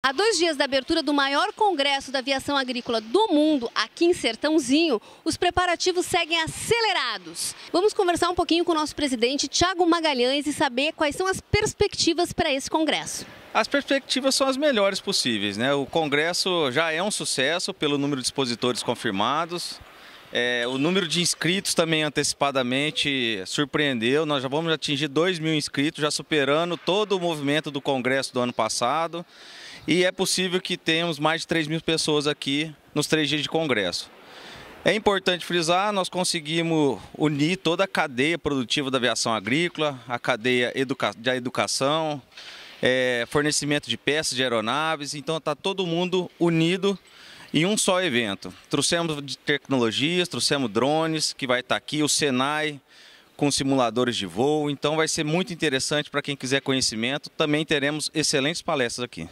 Há dois dias da abertura do maior congresso da aviação agrícola do mundo, aqui em Sertãozinho, os preparativos seguem acelerados. Vamos conversar um pouquinho com o nosso presidente, Tiago Magalhães, e saber quais são as perspectivas para esse congresso. As perspectivas são as melhores possíveis, né? O congresso já é um sucesso pelo número de expositores confirmados, é, o número de inscritos também antecipadamente surpreendeu. Nós já vamos atingir 2 mil inscritos, já superando todo o movimento do Congresso do ano passado e é possível que tenhamos mais de 3 mil pessoas aqui nos três dias de congresso. É importante frisar, nós conseguimos unir toda a cadeia produtiva da aviação agrícola, a cadeia educa da educação, é, fornecimento de peças de aeronaves, então está todo mundo unido em um só evento. Trouxemos tecnologias, trouxemos drones, que vai estar tá aqui, o Senai com simuladores de voo, então vai ser muito interessante para quem quiser conhecimento. Também teremos excelentes palestras aqui.